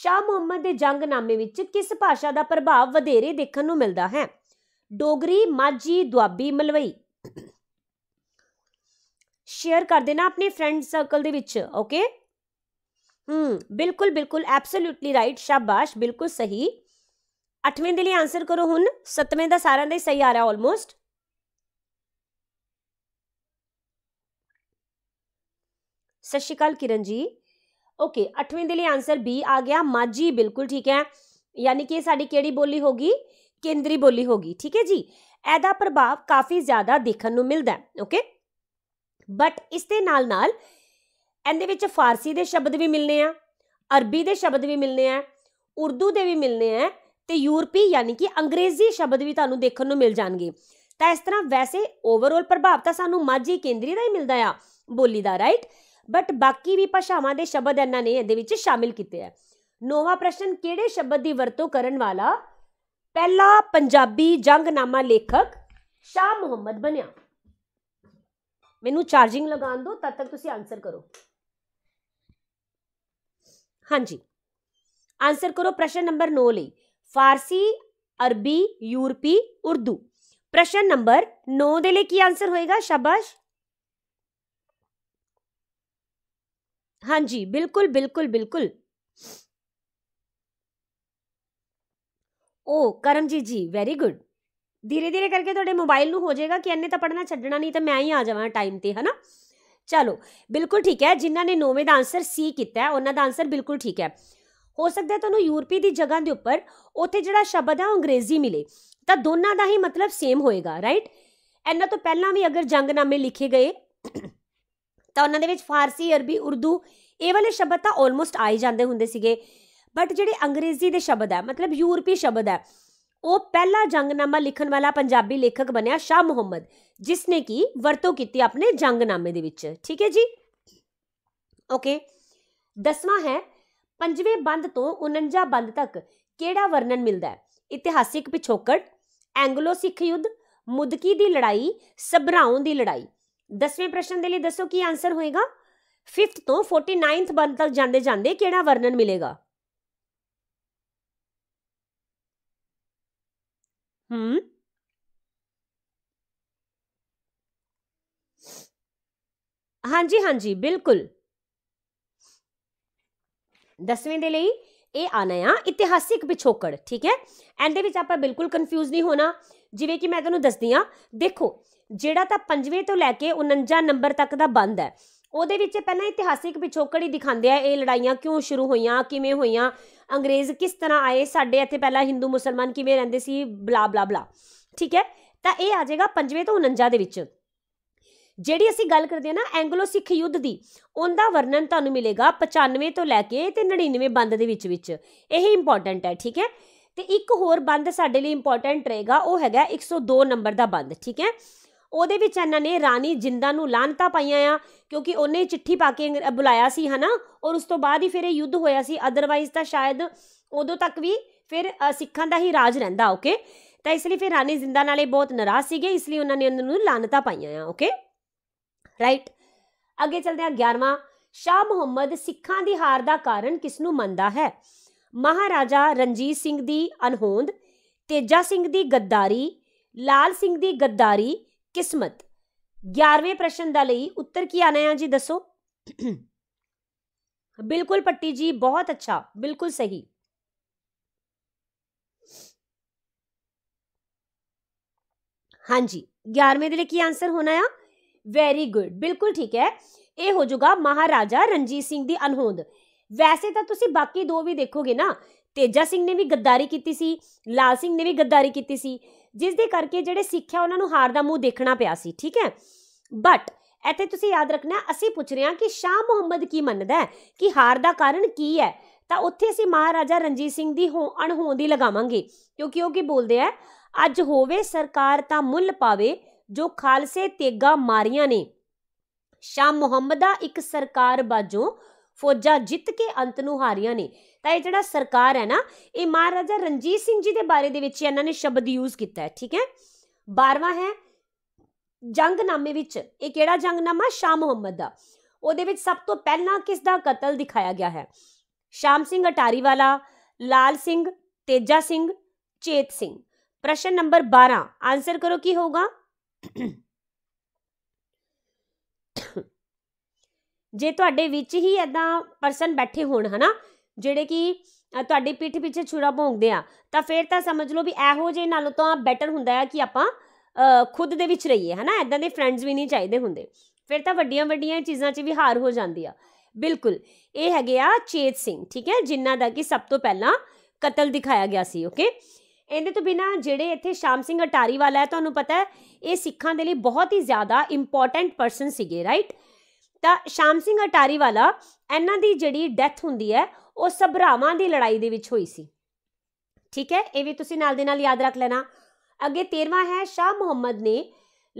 ਸ਼ਾਹ ਮੁਹੰਮਦ ਦੇ ਜੰਗਨਾਮੇ ਵਿੱਚ ਕਿਸ ਭਾਸ਼ਾ ਦਾ ਪ੍ਰਭਾਵ ਵਧੇਰੇ ਦੇਖਣ ਨੂੰ ਮਿਲਦਾ ਹੈ ਡੋਗਰੀ ਮਾਝੀ ਦੁਆਬੀ ਮਲਵਈ ਸ਼ੇਅਰ ਕਰ ਦੇਣਾ ਆਪਣੇ ਫਰੈਂਡ ਸਰਕਲ ਦੇ ਵਿੱਚ ਓਕੇ ਹੂੰ ਬਿਲਕੁਲ ਬਿਲਕੁਲ ਐਬਸੋਲੂਟਲੀ ਰਾਈਟ ਸ਼ਾਬਾਸ਼ ਬਿਲਕੁਲ ਸਹੀ 8ਵੇਂ ਦੇ ਲਈ ਆਨਸਰ ਕਰੋ ਹੁਣ ਸਤਵੇਂ ਦਾ ਸਾਰਿਆਂ ਦਾ ਹੀ ਸਹੀ ਆ ਰਿਹਾ ਆਲਮੋਸਟ ਸਸ਼ਿਕਲ ਕਿਰਨ ਜੀ ਓਕੇ ਅਠਵੇਂ ਦੇ ਲਈ ਆਨਸਰ ਬੀ ਆ ਗਿਆ ਮਾਜੀ ਬਿਲਕੁਲ ਠੀਕ ਹੈ ਯਾਨੀ ਕਿ ਇਹ ਸਾਡੀ ਕਿਹੜੀ ਬੋਲੀ ਹੋਗੀ ਕੇਂਦਰੀ ਬੋਲੀ ਹੋਗੀ ਠੀਕ ਹੈ ਜੀ ਇਹਦਾ ਪ੍ਰਭਾਵ ਕਾਫੀ ਜ਼ਿਆਦਾ ਦੇਖਣ ਨੂੰ ਮਿਲਦਾ ਓਕੇ ਬਟ ਇਸ ਦੇ ਨਾਲ ਨਾਲ ਇਹਦੇ ਵਿੱਚ ਫਾਰਸੀ ਦੇ ਸ਼ਬਦ ਵੀ ਮਿਲਨੇ ਆ ਅਰਬੀ ਦੇ ਸ਼ਬਦ ਵੀ ਮਿਲਨੇ ਆ ਉਰਦੂ ਦੇ ਵੀ ਮਿਲਨੇ ਆ ਤੇ ਯੂਰਪੀ ਯਾਨੀ ਕਿ ਅੰਗਰੇਜ਼ੀ ਸ਼ਬਦ ਵੀ ਤੁਹਾਨੂੰ ਦੇਖਣ ਨੂੰ ਮਿਲ ਜਾਣਗੇ ਤਾਂ ਇਸ ਤਰ੍ਹਾਂ ਵੈਸੇ ਓਵਰਆਲ ਪ੍ਰਭਾਵ ਤਾਂ ਸਾਨੂੰ ਮਾਝੀ ਕੇਂਦਰੀ ਦਾ ਹੀ ਮਿਲਦਾ ਆ ਬੋਲੀ ਦਾ ਰਾਈਟ ਬਟ ਬਾਕੀ ਵੀ ਭਾਸ਼ਾਵਾਂ ਦੇ ਸ਼ਬਦ ਇਹਨਾਂ ਨੇ ਇਹਦੇ ਵਿੱਚ ਸ਼ਾਮਿਲ ਕੀਤੇ ਆ ਨੋਵਾ ਪ੍ਰਸ਼ਨ ਕਿਹੜੇ ਸ਼ਬਦ ਦੀ ਵਰਤੋਂ ਕਰਨ ਵਾਲਾ ਪਹਿਲਾ ਪੰਜਾਬੀ ਜੰਗਨਾਮਾ ਲੇਖਕ ਸ਼ਾ ਮੁਹੰਮਦ ਬਣਿਆ ਮੈਨੂੰ ਚਾਰਜਿੰਗ ਲਗਾਉਣ ਦਿਓ ਤਦ ਤੱਕ ਤੁਸੀਂ ਆਨਸਰ ਕਰੋ ਹਾਂਜੀ ਆਨਸਰ ਕਰੋ ਪ੍ਰਸ਼ਨ ਨੰਬਰ 9 ਲਈ फारसी अरबी यूरोपी उर्दू प्रश्न नंबर नौ दे लिए की आंसर होएगा शाबाश हाँ जी बिल्कुल बिल्कुल बिल्कुल ओ करमजीत जी ਵੈਰੀ ਗੁੱਡ ਧੀਰੇ ਧੀਰੇ ਕਰਕੇ ਤੁਹਾਡੇ ਮੋਬਾਈਲ ਨੂੰ ਹੋ ਜਾਏਗਾ ਕਿ ਅੰਨੇ ਤਾਂ ਪੜਨਾ ਛੱਡਣਾ ਨਹੀਂ ਤਾਂ ਮੈਂ ਹੀ ਆ ਜਾਵਾਂ ਟਾਈਮ ਤੇ ਹਨਾ ਚਲੋ ਬਿਲਕੁਲ ਠੀਕ ਹੈ ਜਿਨ੍ਹਾਂ ਨੇ 9ਵੇਂ ਦਾ ਆਨਸਰ ਸੀ ਕੀਤਾ ਉਹਨਾਂ ਦਾ ਆਨਸਰ ਬਿਲਕੁਲ ਠੀਕ ਹੈ ਹੋ ਸਕਦਾ ਤੁਹਾਨੂੰ ਯੂਰਪੀ ਦੀ ਜਗ੍ਹਾ ਦੇ ਉੱਪਰ ਉੱਥੇ ਜਿਹੜਾ ਸ਼ਬਦ ਹੈ ਅੰਗਰੇਜ਼ੀ ਮਿਲੇ ਤਾਂ ਦੋਨਾਂ ਦਾ ਹੀ ਮਤਲਬ ਸੇਮ ਹੋਏਗਾ ਰਾਈਟ ਇਹਨਾਂ ਤੋਂ ਪਹਿਲਾਂ ਵੀ ਅਗਰ ਜੰਗਨਾਮੇ ਲਿਖੇ ਗਏ ਤਾਂ ਉਹਨਾਂ ਦੇ ਵਿੱਚ ਫਾਰਸੀ ਅਰਬੀ ਉਰਦੂ ਇਹ ਵਾਲੇ ਸ਼ਬਦ ਤਾਂ ਆਲਮੋਸਟ ਆਈ ਜਾਂਦੇ ਹੁੰਦੇ ਸੀਗੇ ਬਟ ਜਿਹੜੇ ਅੰਗਰੇਜ਼ੀ ਦੇ ਸ਼ਬਦ ਹੈ ਮਤਲਬ ਯੂਰਪੀ ਸ਼ਬਦ ਹੈ ਉਹ ਪਹਿਲਾ ਜੰਗਨਾਮਾ ਲਿਖਣ ਵਾਲਾ ਪੰਜਾਬੀ ਲੇਖਕ ਬਣਿਆ ਸ਼ਾਹ ਮੁਹੰਮਦ ਜਿਸ ਨੇ ਕੀ ਵਰਤੋਂ ਕੀਤੀ ਆਪਣੇ ਜੰਗਨਾਮੇ ਦੇ ਵਿੱਚ ਠੀਕ ਹੈ ਜੀ ਓਕੇ ਦਸਵਾਂ ਹੈ ਪੰਜਵੇਂ ਬੰਦ ਤੋਂ 49 ਬੰਦ ਤੱਕ ਕਿਹੜਾ ਵਰਣਨ ਮਿਲਦਾ ਹੈ ਇਤਿਹਾਸਿਕ ਪਿਛੋਕੜ ਐਂਗਲੋ ਸਿੱਖ ਯੁੱਧ ਮੁਦਕੀ ਦੀ ਲੜਾਈ ਸਬਰਾਉਂ ਦੀ ਲੜਾਈ 10ਵੇਂ ਪ੍ਰਸ਼ਨ ਦੇ ਲਈ ਦੱਸੋ ਕੀ ਆਨਸਰ ਹੋਏਗਾ 5th ਤੋਂ 49th ਬੰਦ ਤੱਕ ਜਾਂਦੇ ਜਾਂਦੇ ਕਿਹੜਾ ਵਰਣਨ ਮਿਲੇਗਾ ਹੂੰ ਹਾਂਜੀ ਹਾਂਜੀ ਬਿਲਕੁਲ ਦਸਵੇਂ ਦੇ ਲਈ ਇਹ ਆਣਾ ਆ ਇਤਿਹਾਸਿਕ ਪਿਛੋਕੜ ਠੀਕ ਹੈ ਐਂਡ ਦੇ ਵਿੱਚ ਆਪਾਂ ਬਿਲਕੁਲ ਕਨਫਿਊਜ਼ ਨਹੀਂ ਹੋਣਾ ਜਿਵੇਂ ਕਿ ਮੈਂ ਤੁਹਾਨੂੰ ਦੱਸਦੀ ਆ ਦੇਖੋ ਜਿਹੜਾ ਤਾਂ 5ਵੇਂ ਤੋਂ ਲੈ ਕੇ 49 ਨੰਬਰ ਤੱਕ ਦਾ ਬੰਦ ਹੈ ਉਹਦੇ ਵਿੱਚ ਪਹਿਲਾਂ ਇਤਿਹਾਸਿਕ ਪਿਛੋਕੜ ਹੀ ਦਿਖਾਉਂਦੇ ਆ ਇਹ ਲੜਾਈਆਂ ਕਿਉਂ ਸ਼ੁਰੂ ਹੋਈਆਂ ਕਿਵੇਂ ਹੋਈਆਂ ਅੰਗਰੇਜ਼ ਕਿਸ ਤਰ੍ਹਾਂ ਆਏ ਸਾਡੇ ਇੱਥੇ ਪਹਿਲਾਂ ਹਿੰਦੂ ਮੁਸਲਮਾਨ ਕਿਵੇਂ ਰਹਿੰਦੇ ਸੀ ਬਲਾ ਬਲਾ ਬਲਾ ਠੀਕ ਹੈ ਤਾਂ ਇਹ ਆ ਜਾਏਗਾ 5ਵੇਂ ਤੋਂ 49 ਦੇ ਵਿੱਚ ਜਿਹੜੀ ਅਸੀਂ ਗੱਲ ਕਰਦੇ ਆ ਨਾ ਐਂਗਲੋ ਸਿੱਖ ਯੁੱਧ ਦੀ ਉਹਦਾ ਵਰਣਨ ਤੁਹਾਨੂੰ ਮਿਲੇਗਾ 95 ਤੋਂ ਲੈ ਕੇ ਤੇ 99 ਬੰਦ ਦੇ ਵਿੱਚ ਵਿੱਚ ਇਹ ਇੰਪੋਰਟੈਂਟ ਹੈ ਠੀਕ ਹੈ ਤੇ ਇੱਕ ਹੋਰ ਬੰਦ ਸਾਡੇ ਲਈ ਇੰਪੋਰਟੈਂਟ ਰਹੇਗਾ ਉਹ ਹੈਗਾ 102 ਨੰਬਰ ਦਾ ਬੰਦ ਠੀਕ ਹੈ ਉਹਦੇ ਵਿੱਚ ਇਹਨਾਂ ਨੇ ਰਾਣੀ ਜਿੰਦਾ ਨੂੰ ਲਾਂਤਾ ਪਾਈਆਂ ਆ ਕਿਉਂਕਿ ਉਹਨੇ ਚਿੱਠੀ ਪਾ ਕੇ ਬੁਲਾਇਆ ਸੀ ਹਨਾ ਔਰ ਉਸ ਤੋਂ ਬਾਅਦ ਹੀ ਫਿਰ ਇਹ ਯੁੱਧ ਹੋਇਆ ਸੀ ਅਦਰਵਾਈਜ਼ ਤਾਂ ਸ਼ਾਇਦ ਉਦੋਂ ਤੱਕ ਵੀ ਫਿਰ ਸਿੱਖਾਂ ਦਾ ਹੀ ਰਾਜ ਰਹਿੰਦਾ ਓਕੇ ਤਾਂ ਇਸ ਲਈ ਫਿਰ ਰਾਣੀ ਜਿੰਦਾ ਨਾਲੇ ਬਹੁਤ ਨਰਾਜ਼ ਸੀਗੇ ਇਸ ਲਈ ਉਹਨਾਂ ਨੇ ਉਹਨਾਂ ਨੂੰ ਲਾਂਤਾ ਪਾਈਆਂ ਆ ਓਕੇ ਰਾਈਟ ਅੱਗੇ ਚਲਦੇ ਹਾਂ 11ਵਾਂ ਸ਼ਾਹ ਮੁਹੰਮਦ ਸਿੱਖਾਂ ਦੀ ਹਾਰ ਦਾ ਕਾਰਨ ਕਿਸ ਨੂੰ ਮੰਨਦਾ ਹੈ ਮਹਾਰਾਜਾ ਰਣਜੀਤ ਸਿੰਘ ਦੀ ਅਨਹੋਂਦ ਤੇਜਾ ਸਿੰਘ ਦੀ ਗੱਦਾਰੀ ਲਾਲ ਸਿੰਘ ਦੀ ਗੱਦਾਰੀ ਕਿਸਮਤ 11ਵੇਂ ਪ੍ਰਸ਼ਨ ਦਾ ਲਈ ਉੱਤਰ ਕੀ ਆਣਾ ਹੈ ਜੀ ਦੱਸੋ ਬਿਲਕੁਲ ਪੱਟੀ ਜੀ ਬਹੁਤ ਅੱਛਾ ਬਿਲਕੁਲ ਸਹੀ ਹਾਂਜੀ 11ਵੇਂ ਦੇ ਲਈ ਕੀ ਆਨਸਰ ਹੋਣਾ ਹੈ ਵੈਰੀ ਗੁੱਡ ਬਿਲਕੁਲ ਠੀਕ ਹੈ ਇਹ ਹੋ ਜਾਊਗਾ ਮਹਾਰਾਜਾ ਰਣਜੀਤ ਸਿੰਘ ਦੀ ਅਨਹੋਂਦ ਵੈਸੇ ਤਾਂ ਤੁਸੀਂ ਬਾਕੀ ਦੋ ਵੀ ਦੇਖੋਗੇ ਨਾ ਤੇਜਾ ਸਿੰਘ ਨੇ ਵੀ ਗੱਦਾਰੀ ਕੀਤੀ ਸੀ ਲਾਲ ਸਿੰਘ ਨੇ ਵੀ ਗੱਦਾਰੀ ਕੀਤੀ ਸੀ ਜਿਸ ਦੇ ਕਰਕੇ ਜਿਹੜੇ ਸਿੱਖਿਆ ਉਹਨਾਂ ਨੂੰ ਹਾਰ ਦਾ ਮੂੰਹ ਦੇਖਣਾ ਪਿਆ ਸੀ ਠੀਕ ਹੈ ਬਟ ਇੱਥੇ ਤੁਸੀਂ ਯਾਦ ਰੱਖਣਾ ਅਸੀਂ ਪੁੱਛ ਰਹੇ ਹਾਂ ਕਿ ਸ਼ਾਹ ਮੁਹੰਮਦ ਕੀ ਮੰਨਦਾ ਹੈ ਕਿ ਹਾਰ ਦਾ ਕਾਰਨ ਕੀ ਹੈ ਤਾਂ ਉੱਥੇ ਅਸੀਂ ਮਹਾਰਾਜਾ ਰਣਜੀਤ ਸਿੰਘ ਦੀ ਅਣਹੋਂ ਦੀ ਲਗਾਵਾਂਗੇ ਕਿਉਂਕਿ ਉਹ ਕੀ ਬੋਲਦੇ ਆ ਅੱਜ ਹੋਵੇ ਸਰਕਾਰ ਤਾਂ ਮੁੱਲ ਪਾਵੇ ਜੋ ਖਾਲਸੇ ਤੇਗਾ ਮਾਰੀਆਂ ਨੇ ਸ਼ਾ ਮੁਹੰਮਦ ਦਾ ਇੱਕ ਸਰਕਾਰ ਬਾਜੋਂ ਫੌਜਾਂ ਜਿੱਤ ਕੇ ਅੰਤ ਨੂੰ ਹਾਰੀਆਂ ਨੇ ਤਾਂ ਇਹ ਜਿਹੜਾ ਸਰਕਾਰ ਹੈ ਨਾ ਇਹ ਮਹਾਰਾਜਾ ਰਣਜੀਤ ਸਿੰਘ ਜੀ ਦੇ ਬਾਰੇ ਦੇ ਵਿੱਚ ਇਹਨਾਂ ਨੇ ਸ਼ਬਦ ਯੂਜ਼ ਕੀਤਾ ਹੈ ਠੀਕ ਹੈ 12ਵਾਂ ਹੈ ਜੰਗਨਾਮੇ ਵਿੱਚ ਇਹ ਕਿਹੜਾ ਜੰਗਨਾਮਾ ਸ਼ਾ ਮੁਹੰਮਦ ਦਾ ਉਹਦੇ ਵਿੱਚ ਸਭ ਤੋਂ ਪਹਿਲਾਂ ਕਿਸ ਦਾ ਕਤਲ ਦਿਖਾਇਆ ਗਿਆ ਹੈ ਸ਼ਾਮ ਸਿੰਘ ਅਟਾਰੀ ਵਾਲਾ ਲਾਲ ਸਿੰਘ ਤੇਜਾ ਸਿੰਘ ਚੇਤ ਸਿੰਘ ਪ੍ਰਸ਼ਨ ਨੰਬਰ 12 ਆਨਸਰ ਕਰੋ ਕੀ ਹੋਗਾ ਜੇ ਤੁਹਾਡੇ ਵਿੱਚ ਹੀ ਐਦਾਂ ਪਰਸਨ ਬੈਠੇ ਹੋਣ ਹਨਾ ਜਿਹੜੇ ਕਿ ਤੁਹਾਡੀ ਪਿੱਠ ਪਿੱਛੇ ਛੁਰਾ ਭੋਂਗਦੇ ਆ ਤਾਂ ਫਿਰ ਤਾਂ ਸਮਝ ਲਓ ਵੀ ਇਹੋ ਜੇ ਨਾਲੋਂ ਤਾਂ ਬੈਟਰ ਹੁੰਦਾ ਹੈ ਕਿ ਆਪਾਂ ਖੁਦ ਦੇ ਵਿੱਚ ਰਹੀਏ ਹਨਾ ਐਦਾਂ ਦੇ ਫਰੈਂਡਸ ਵੀ ਨਹੀਂ ਚਾਹੀਦੇ ਹੁੰਦੇ ਫਿਰ ਤਾਂ ਵੱਡੀਆਂ ਵੱਡੀਆਂ ਚੀਜ਼ਾਂ 'ਚ ਵੀ ਹਾਰ ਹੋ ਜਾਂਦੀ ਆ ਬਿਲਕੁਲ ਇਹ ਹੈਗੇ ਆ ਚੇਤ ਸਿੰਘ ਠੀਕ ਹੈ ਜਿਨ੍ਹਾਂ ਦਾ ਕਿ ਸਭ ਤੋਂ ਪਹਿਲਾਂ ਕਤਲ ਦਿਖਾਇਆ ਗਿਆ ਸੀ ਓਕੇ ਇਹਦੇ ਤੋਂ ਬਿਨਾ ਜਿਹੜੇ ਇੱਥੇ ਸ਼ਾਮ ਸਿੰਘ ਅਟਾਰੀ ਵਾਲਾ ਹੈ ਤੁਹਾਨੂੰ ਪਤਾ ਹੈ ਇਹ ਸਿੱਖਾਂ ਦੇ ਲਈ ਬਹੁਤ ਹੀ ਜ਼ਿਆਦਾ ਇੰਪੋਰਟੈਂਟ ਪਰਸਨ ਸੀਗੇ ਰਾਈਟ ਤਾਂ ਸ਼ਾਮ ਸਿੰਘ ਅਟਾਰੀ ਵਾਲਾ ਇਹਨਾਂ ਦੀ ਜਿਹੜੀ ਡੈਥ ਹੁੰਦੀ ਹੈ ਉਹ ਸਭਰਾਵਾਂ ਦੀ ਲੜਾਈ ਦੇ ਵਿੱਚ ਹੋਈ ਸੀ ਠੀਕ ਹੈ ਇਹ ਵੀ ਤੁਸੀਂ ਨਾਲ ਦੇ ਨਾਲ ਯਾਦ ਰੱਖ ਲੈਣਾ ਅੱਗੇ 13ਵਾਂ ਹੈ ਸ਼ਾਹ ਮੁਹੰਮਦ ਨੇ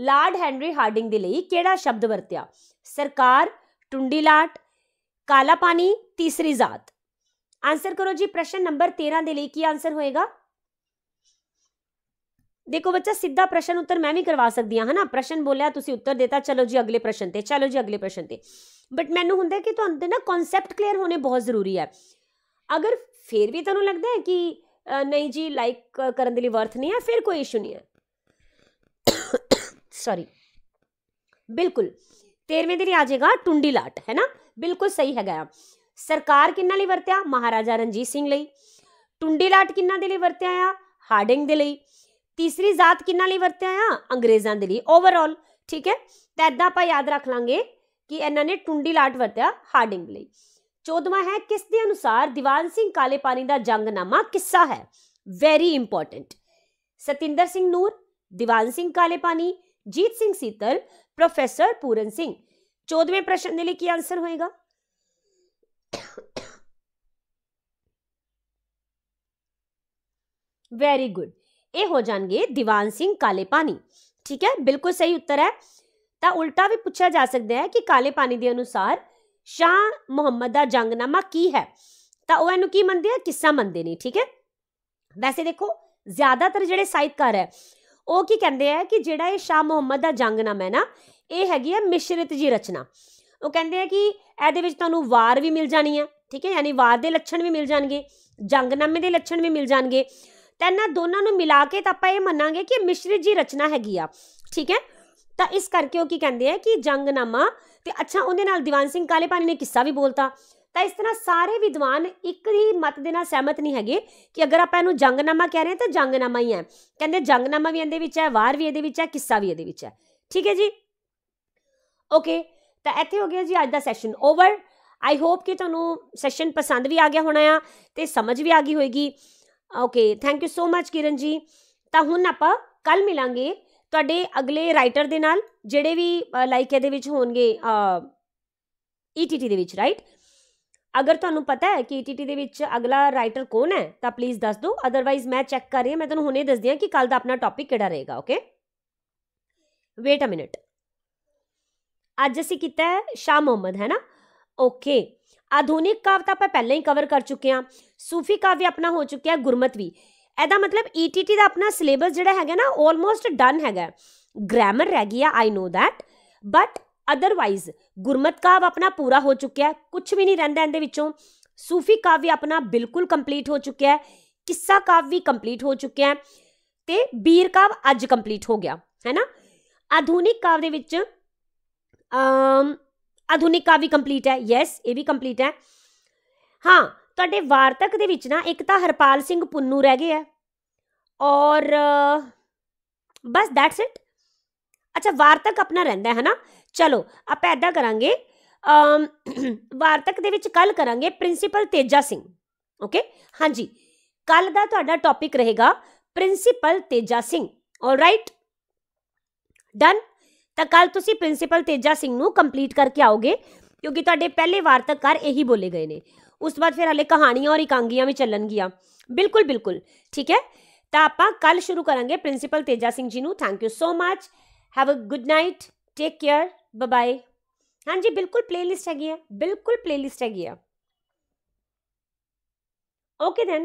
ਲਾਰਡ ਹੈਨਰੀ ਹਾਰਡਿੰਗ ਦੇ ਲਈ ਕਿਹੜਾ ਸ਼ਬਦ ਵਰਤਿਆ ਸਰਕਾਰ ਟੁੰਡੀ ਲਾਟ ਕਾਲਾ ਪਾਣੀ ਤੀਸਰੀ ਜ਼ਾਤ ਆਨਸਰ ਕਰੋ ਜੀ ਪ੍ਰਸ਼ਨ ਨੰਬਰ 13 ਦੇ ਲਈ ਕੀ ਆਨਸਰ ਹੋਏਗਾ ਦੇਖੋ ਬੱਚਾ ਸਿੱਧਾ ਪ੍ਰਸ਼ਨ ਉੱਤਰ ਮੈਂ ਵੀ ਕਰਵਾ ਸਕਦੀ ਹਾਂ ਹਨਾ ਪ੍ਰਸ਼ਨ ਬੋਲਿਆ ਤੁਸੀਂ ਉੱਤਰ ਦਿੱਤਾ ਚਲੋ ਜੀ ਅਗਲੇ ਪ੍ਰਸ਼ਨ ਤੇ ਚਲੋ ਜੀ ਅਗਲੇ ਪ੍ਰਸ਼ਨ ਤੇ ਬਟ ਮੈਨੂੰ ਹੁੰਦਾ ਕਿ ਤੁਹਾਨੂੰ ਤੇ ਨਾ ਕਨਸੈਪਟ ਕਲੀਅਰ ਹੋਣੇ ਬਹੁਤ ਜ਼ਰੂਰੀ ਹੈ ਅਗਰ ਫੇਰ ਵੀ ਤੁਹਾਨੂੰ ਲੱਗਦਾ ਹੈ ਕਿ ਨਹੀਂ ਜੀ ਲਾਈਕ ਕਰਨ ਦੇ ਲਈ ਵਰਥ ਨਹੀਂ ਹੈ ਫਿਰ ਕੋਈ ਇਸ਼ੂ ਨਹੀਂ ਹੈ ਸੌਰੀ ਬਿਲਕੁਲ 13ਵੇਂ ਦਿਨ ਆ ਜਾਏਗਾ ਟੁੰਡੀ ਲਾਟ ਹੈ ਨਾ ਬਿਲਕੁਲ ਸਹੀ ਹੈਗਾ ਸਰਕਾਰ ਕਿੰਨਾਂ ਲਈ ਵਰਤਿਆ ਮਹਾਰਾਜਾ ਰਣਜੀਤ ਸਿੰਘ ਲਈ ਟੁੰਡੀ ਲਾਟ ਕਿੰਨਾਂ ਦੇ ਲਈ ਵਰਤਿਆ ਆ ਹਾਰਡਿੰਗ ਦੇ ਲਈ ਤੀਸਰੀ ਜ਼ਾਤ ਕਿੰਨਾਂ ਲਈ ਵਰਤਿਆ ਆ ਅੰਗਰੇਜ਼ਾਂ ਦੇ ਲਈ ਓਵਰਆਲ ਠੀਕ ਹੈ ਤਾਂ ਇਦਾਂ ਆਪਾਂ ਯਾਦ ਰੱਖ ਲਾਂਗੇ ਕਿ ਇਹਨਾਂ ਨੇ ਟੁੰਡੀ ਲਾਟ ਵਰਤਿਆ ਹਾਰਡਿੰਗ ਲਈ 14ਵਾਂ ਹੈ ਕਿਸ ਦੇ ਅਨੁਸਾਰ ਦੀਵਾਨ ਸਿੰਘ ਕਾਲੇ ਪਾਣੀ ਦਾ ਜੰਗਨਾਮਾ ਕਿੱਸਾ ਹੈ very important Satinder Singh Noor Diwan Singh Kale Pani Jeet Singh Seetal professor Puran Singh 14ਵੇਂ ਪ੍ਰਸ਼ਨ ਦੇ ਲਈ ਕੀ ਆਨਸਰ ਹੋਏਗਾ ਵੈਰੀ ਗੁੱਡ ਇਹ ਹੋ ਜਾਣਗੇ ਦੀਵਾਨ ਸਿੰਘ ਕਾਲੇ ਪਾਣੀ ਠੀਕ ਹੈ ਬਿਲਕੁਲ ਸਹੀ ਉੱਤਰ ਹੈ ਤਾਂ ਉਲਟਾ ਵੀ ਪੁੱਛਿਆ ਜਾ ਸਕਦਾ ਹੈ ਕਿ ਕਾਲੇ ਪਾਣੀ ਦੇ ਅਨੁਸਾਰ ਸ਼ਾਹ ਮੁਹੰਮਦ ਦਾ ਜੰਗਨਾਮਾ ਕੀ ਹੈ ਤਾਂ ਉਹ ਇਹਨੂੰ ਕੀ ਮੰਨਦੇ ਆ ਕਿੱਸਾ ਮੰਨਦੇ ਨੇ ਠੀਕ ਹੈ ਵੈਸੇ ਦੇਖੋ ਜ਼ਿਆਦਾਤਰ ਜਿਹੜੇ ਸਾਹਿਤਕਾਰ ਹੈ ਉਹ ਕੀ ਕਹਿੰਦੇ ਆ ਕਿ ਜਿਹੜਾ ਇਹ ਸ਼ਾਹ ਮੁਹੰਮਦ ਦਾ ਜੰਗਨਾਮਾ ਹੈ ਨਾ ਇਹ ਹੈਗੀ ਹੈ ਮਿਸ਼ਰਿਤ ਜੀ ਰਚਨਾ ਉਹ ਕਹਿੰਦੇ ਆ ਕਿ ਇਹਦੇ ਵਿੱਚ ਤੁਹਾਨੂੰ ਵਾਰ ਵੀ ਮਿਲ ਜਾਣੀ ਹੈ ਠੀਕ ਹੈ ਯਾਨੀ ਵਾਰ ਦੇ ਲੱਛਣ ਵੀ ਮਿਲ ਜਾਣਗੇ ਜੰਗਨਾਮੇ ਦੇ ਲੱਛਣ ਵੀ ਮਿਲ ਜਾਣਗੇ ਤਾਂ ਇਹਨਾਂ ਦੋਨਾਂ ਨੂੰ ਮਿਲਾ ਕੇ ਤਾਂ ਆਪਾਂ ਇਹ ਮੰਨਾਂਗੇ ਕਿ ਮਿਸ਼ਰਿਤ ਜੀ ਰਚਨਾ ਹੈਗੀ ਆ ਠੀਕ ਹੈ ਤਾਂ ਇਸ ਕਰਕੇ ਉਹ ਕੀ ਕਹਿੰਦੇ ਆ ਕਿ ਜੰਗਨਾਮਾ ਤੇ ਅੱਛਾ ਉਹਦੇ ਨਾਲ ਦੀਵਾਨ ਸਿੰਘ ਕਾਲੇਪਾਨੀ ਨੇ ਕਿੱਸਾ ਵੀ ਬੋਲਤਾ ਤਾਂ ਇਸ ਤਰ੍ਹਾਂ ਸਾਰੇ ਵਿਦਵਾਨ ਇੱਕ ਹੀ ਮਤ ਦੇ ਨਾਲ ਸਹਿਮਤ ਨਹੀਂ ਹੈਗੇ ਕਿ ਅਗਰ ਆਪਾਂ ਇਹਨੂੰ ਜੰਗਨਾਮਾ ਕਹਿ ਰਹੇ ਤਾਂ ਜੰਗਨਾਮਾ ਹੀ ਹੈ ਕਹਿੰਦੇ ਜੰਗਨਾਮਾ ਵੀ ਇਹਦੇ ਵਿੱਚ ਹੈ ਵਾਰ ਵੀ ਇਹਦੇ ਵਿੱਚ ਹੈ ਕਿੱਸਾ ਵੀ ਇਹਦੇ ਵਿੱਚ ਹੈ ਠੀਕ ਹੈ ਜੀ ਓਕੇ ਤਾਂ ਇੱਥੇ ਹੋ ਗਿਆ ਜੀ ਅੱਜ ਦਾ ਸੈਸ਼ਨ ਓਵਰ ਆਈ ਹੋਪ ਕਿ ਤੁਹਾਨੂੰ ਸੈਸ਼ਨ ਪਸੰਦ ਵੀ ਆ ਗਿਆ ਹੋਣਾ ਆ ਤੇ ਸਮਝ ਵੀ ਆ ਗਈ ਹੋਏਗੀ okay thank you so much Kiran ji ਤਾਂ ਹੁਣ ਆਪਾਂ ਕੱਲ ਮਿਲਾਂਗੇ ਤੁਹਾਡੇ ਅਗਲੇ ਰਾਈਟਰ ਦੇ ਨਾਲ ਜਿਹੜੇ ਵੀ ਲਾਈਕ ਇਹਦੇ ਵਿੱਚ ਹੋਣਗੇ ਈਟੀਟੀ e ਦੇ ਵਿੱਚ ਰਾਈਟ ਅਗਰ ਤੁਹਾਨੂੰ ਪਤਾ ਹੈ ਕਿ ਈਟੀਟੀ e ਦੇ ਵਿੱਚ ਅਗਲਾ ਰਾਈਟਰ ਕੌਣ ਹੈ ਤਾਂ ਪਲੀਜ਼ ਦੱਸ ਦਿਓ ਅਦਰਵਾਈਜ਼ ਮੈਂ ਚੈੱਕ ਕਰ ਰਹੀ ਹਾਂ ਮੈਂ ਤੁਹਾਨੂੰ ਹੁਣੇ ਦੱਸ ਦਿਆਂ ਕਿ ਕੱਲ ਦਾ ਆਪਣਾ ਟੌਪਿਕ ਕਿਹੜਾ ਰਹੇਗਾ ਓਕੇ ਵੇਟ ਅ ਮਿੰਟ ਅੱਜ ਅਸੀਂ ਕੀਤਾ ਹੈ ਸ਼ਾ ਮੁਹੰਮਦ ਹੈ ਨਾ ਓਕੇ ਆਧੁਨਿਕ ਤਾਂ ਆਪਾਂ ਪਹਿਲਾਂ ਹੀ ਕਵਰ ਕਰ ਚੁੱਕੇ ਹਾਂ ਸੂਫੀ ਕਾਵਿ ਆਪਣਾ ਹੋ ਚੁੱਕਿਆ ਗੁਰਮਤ ਵੀ ਇਹਦਾ ਮਤਲਬ ਈਟੀਟੀ e ਦਾ ਆਪਣਾ ਸਿਲੇਬਸ ਜਿਹੜਾ ਹੈਗਾ ਨਾ ਆਲਮੋਸਟ ਡਨ ਹੈਗਾ ਗ੍ਰਾਮਰ ਰਹਿ ਗਿਆ I know that but otherwise ਗੁਰਮਤ ਕਾਵ ਆਪਣਾ ਪੂਰਾ ਹੋ ਚੁੱਕਿਆ ਕੁਝ ਵੀ ਨਹੀਂ ਰਹਿੰਦਾ ਇਹਦੇ ਵਿੱਚੋਂ ਸੂਫੀ ਕਾਵਿ ਆਪਣਾ ਬਿਲਕੁਲ ਕੰਪਲੀਟ ਹੋ ਚੁੱਕਿਆ ਹੈ ਕਿੱਸਾ ਕਾਵਿ ਵੀ ਕੰਪਲੀਟ ਹੋ ਚੁੱਕਿਆ ਹੈ ਤੇ ਬੀਰ ਕਾਵ ਅੱਜ ਕੰਪਲੀਟ ਹੋ ਗਿਆ ਹੈ ਨਾ ਆਧੁਨਿਕ ਕਾਵ ਦੇ ਵਿੱਚ ਅਮ ਆਧੁਨਿਕ ਕਾਵਿ ਕੰਪਲੀਟ ਹੈ ਯੈਸ ਇਹ ਵੀ ਕੰਪਲੀਟ ਹੈ ਹਾਂ ਤੁਹਾਡੇ ਵਾਰਤਕ ਦੇ ਵਿੱਚ ਨਾ ਇੱਕ ਤਾਂ ਹਰਪਾਲ ਸਿੰਘ ਪੁੰਨੂ ਰਹਿ ਗਏ ਆ ਔਰ ਬਸ ਦੈਟਸ ਇਟ ਅੱਛਾ ਵਾਰਤਕ ਆਪਣਾ ਰਹਿੰਦਾ ਹੈ ਨਾ ਚਲੋ ਆਪਾਂ ਐਦਾਂ ਕਰਾਂਗੇ ਵਾਰਤਕ ਦੇ ਵਿੱਚ ਕੱਲ ਕਰਾਂਗੇ ਪ੍ਰਿੰਸੀਪਲ ਤੇਜਾ ਸਿੰਘ ਓਕੇ ਹਾਂਜੀ ਕੱਲ ਦਾ ਤੁਹਾਡਾ ਟੌਪਿਕ ਰਹੇਗਾ principal Teja Singh all right done ਤਾਂ ਕੱਲ ਤੁਸੀਂ ਪ੍ਰਿੰਸੀਪਲ ਤੇਜਾ ਸਿੰਘ ਨੂੰ ਕੰਪਲੀਟ ਕਰਕੇ ਆਓਗੇ ਕਿਉਂਕਿ ਤੁਹਾਡੇ ਪਹਿਲੇ ਵਾਰਤਕਾਰ ਇਹੀ ਬੋਲੇ ਗਏ ਨੇ ਉਸ ਤੋਂ ਬਾਅਦ ਫਿਰ ਹਲੇ ਕਹਾਣੀਆਂ ਔਰ ਇਕਾਂਗੀਆਂ ਵੀ ਚੱਲਣਗੀਆਂ ਬਿਲਕੁਲ ਬਿਲਕੁਲ ਠੀਕ ਹੈ ਤਾਂ ਆਪਾਂ ਕੱਲ ਸ਼ੁਰੂ ਕਰਾਂਗੇ ਪ੍ਰਿੰਸੀਪਲ ਤੇਜਾ ਸਿੰਘ ਜੀ ਨੂੰ thank you so much have a good night take care bye bye ਹਾਂਜੀ ਬਿਲਕੁਲ ਪਲੇਲਿਸਟ ਹੈਗੀ ਆ ਬਿਲਕੁਲ ਪਲੇਲਿਸਟ ਹੈਗੀ ਆ ਓਕੇ ਦੈਨ